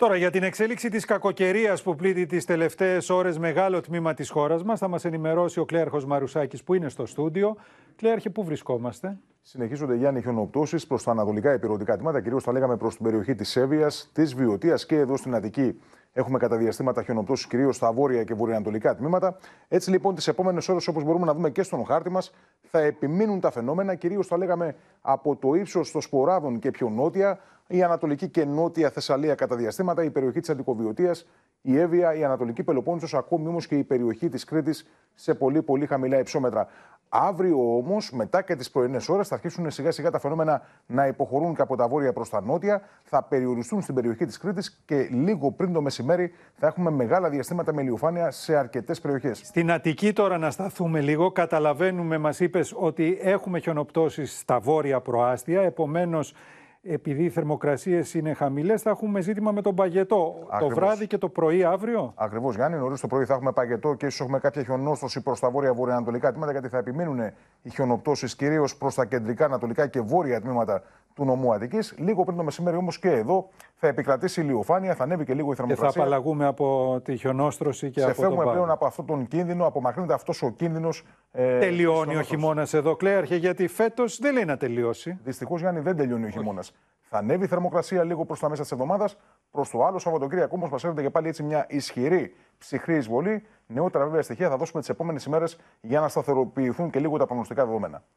Τώρα για την εξέλιξη της κακοκαιρίας που πλήττει τις τελευταίες ώρες μεγάλο τμήμα της χώρας μας θα μας ενημερώσει ο Κλέαρχος Μαρουσάκης που είναι στο στούντιο. Κλέαρχε, πού βρισκόμαστε. Συνεχίζονται για χιονοπτώσει προς τα ανατολικά επιρροτικά τμήματα, κυρίως θα λέγαμε προς την περιοχή της Σέβεια, τη Βιωτία και εδώ στην Αττική. Έχουμε κατά διαστήματα χιονοπτώσεις κυρίως στα βόρεια και βορειοανατολικά τμήματα. Έτσι λοιπόν, τις επόμενες ώρες, όπως μπορούμε να δούμε και στον χάρτη μας, θα επιμείνουν τα φαινόμενα, κυρίως θα λέγαμε από το ύψος των σποράδων και πιο νότια, η Ανατολική και Νότια Θεσσαλία κατά διαστήματα, η περιοχή της Αντικοβιωτίας, η Εύβοια, η Ανατολική Πελοπόννησος, ακόμη όμως και η περιοχή της Κρήτης σε πολύ πολύ χαμηλά υψόμετρα. Αύριο όμως, μετά και τις πρωινές ώρες, θα αρχίσουν σιγά σιγά τα φαινόμενα να υποχωρούν και από τα βόρεια προς τα νότια, θα περιοριστούν στην περιοχή της Κρήτης και λίγο πριν το μεσημέρι θα έχουμε μεγάλα διαστήματα με λιουφάνεια σε αρκετές περιοχές. Στην Αττική τώρα να σταθούμε λίγο. Καταλαβαίνουμε, μας είπες ότι έχουμε χιονοπτώσεις στα βόρεια προάστια, επομένως επειδή οι θερμοκρασίες είναι χαμηλές, θα έχουμε ζήτημα με τον παγετό. Το βράδυ και το πρωί αύριο. Ακριβώς, Γιάννη. Νωρίς το πρωί θα έχουμε παγετό και ίσως έχουμε κάποια χιονόστοση προς τα βόρεια-βορειοανατολικά τμήματα, γιατί θα επιμείνουν οι χιονοπτώσεις κυρίως προς τα κεντρικά, ανατολικά και βόρεια τμήματα του νομού Λίγο πριν το μεσημέρι όμως και εδώ θα επικρατήσει η ηλιοφάνεια, θα ανέβει και λίγο η θερμοκρασία. Και θα απαλλαγούμε από τη χιονόστρωση και Σε από τον πλέον από αυτόν τον κίνδυνο, απομακρύνεται αυτός ο κίνδυνος. Ε, τελειώνει ο χειμώνας εδώ, Κλέαρχε, γιατί φέτος δεν λέει να τελειώσει. Δυστυχώς, Γιάννη, δεν τελειώνει ο χειμώνας. Θα ανέβει η θερμοκρασία λίγο προς τα μέσα της εβδομάδας. Προς το άλλο Σαββατοκύριακο όμως μας έρχεται και πάλι έτσι μια ισχυρή ψυχρή εισβολή. Νεότερα βέβαια στοιχεία θα δώσουμε τις επόμενες ημέρες για να σταθεροποιηθούν και λίγο τα προγνωστικά δεδομένα.